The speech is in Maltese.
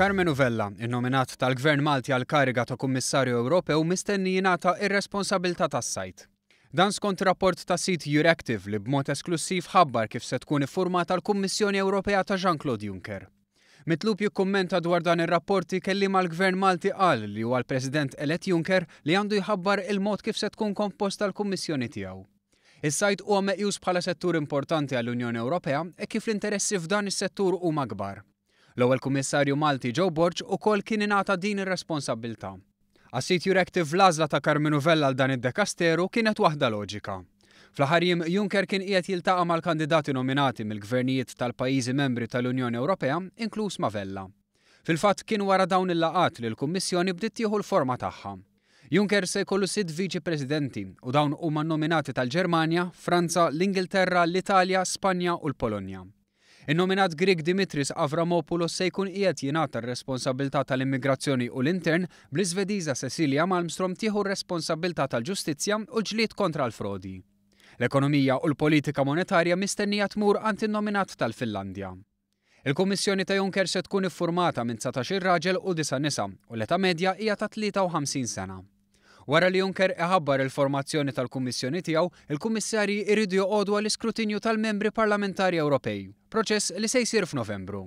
Carmen Uvella, il-nominat tal-Gvern Malti għal kariga ta' Kummissarju Ewropew mistenni jingħata ir-responsabilità tas-sajt. Dan skont rapport ta' sit Eurective li b'mod esklusiv ħabbar kif se tkun iffurmata tal kummissjoni Ewropea ta' Jean-Claude Juncker. Mitlub jikkommenta dwar dan ir-rapporti kelli mal-Gvern Malti qal li huwa l-President Elet Juncker li għandu jħabbar il-mod kif se tkun komposta l-Kummissjoni tiegħu. Is-sajt huwa meqjus bħala settur importanti għall-Unjoni Ewropea e kif l-interessi f'dan is-settur huma kbar. L-ewwel kummissarju Malti Joe Borġ ukoll kien ingħata din ir responsabbilta Assit Jurektiv l-għażla ta' Karminu Vella għal dan id-dekasteru kienet waħda loġika. Fl-ħarjim Juncker kien qiegħed jiltaqa' mal-kandidati nominati mill-gvernijiet tal-pajjiżi membri tal-Unjoni Ewropea, inkluż Vella. Fil-fatt kien wara dawn il-laqat li l-Kummissjoni bdiet tieħu l-forma tagħha. Juncker se jkollu sitt viċi presidenti u dawn huma nominati tal-Ġermanja, Franza, l-Ingilterra, l-Italja, Spanja u l-Polonja. Il-nominat Greg Dimitris Avramopoulos se jkun qiegħed jingħata r-responsabilità tal-immigrazzjoni u l-intern bl-Iżvediża Cecilia Malmstrom tieħu r-responsabilità tal-ġustizzja u ġlied kontra l-frodi. L-ekonomija u l-politika monetarja mistennija tmur għand in-nominat tal-Finlandja. Il-Kommissjoni ta' Juncker se tkun iffurmata minn 19 raġel u 9 nisa u l-età medja hija ta' 53 sena. Wara li Juncker iħabbar il-formazzjoni tal-Kummissjoni tiegħu, il-Kummissarji iridu joqogħdu għall-iskrutinju tal-membri parlamentari Ewropej, proċess li se jsir f'Novembru.